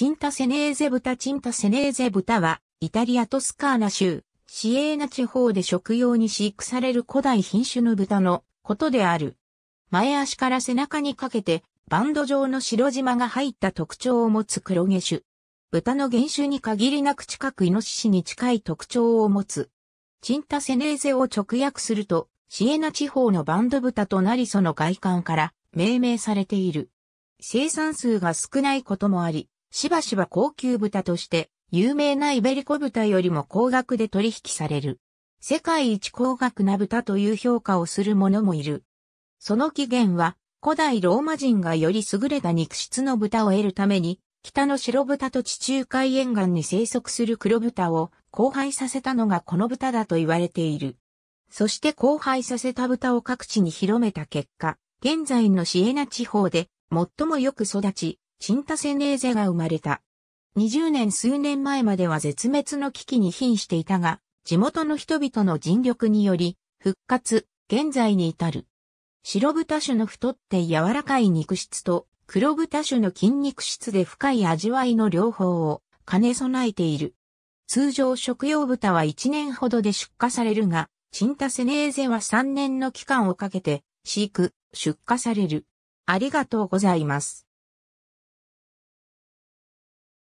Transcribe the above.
チンタセネーゼ豚チンタセネーゼ豚は、イタリアトスカーナ州、シエーナ地方で食用に飼育される古代品種の豚のことである。前足から背中にかけて、バンド状の白縞が入った特徴を持つ黒毛種。豚の原種に限りなく近くイノシシに近い特徴を持つ。チンタセネーゼを直訳すると、シエナ地方のバンド豚となりその外観から命名されている。生産数が少ないこともあり、しばしば高級豚として有名なイベリコ豚よりも高額で取引される。世界一高額な豚という評価をする者もいる。その起源は古代ローマ人がより優れた肉質の豚を得るために北の白豚と地中海沿岸に生息する黒豚を交配させたのがこの豚だと言われている。そして交配させた豚を各地に広めた結果、現在のシエナ地方で最もよく育ち、チンタセネーゼが生まれた。20年数年前までは絶滅の危機に瀕していたが、地元の人々の尽力により、復活、現在に至る。白豚種の太って柔らかい肉質と、黒豚種の筋肉質で深い味わいの両方を兼ね備えている。通常食用豚は1年ほどで出荷されるが、チンタセネーゼは3年の期間をかけて飼育、出荷される。ありがとうございます。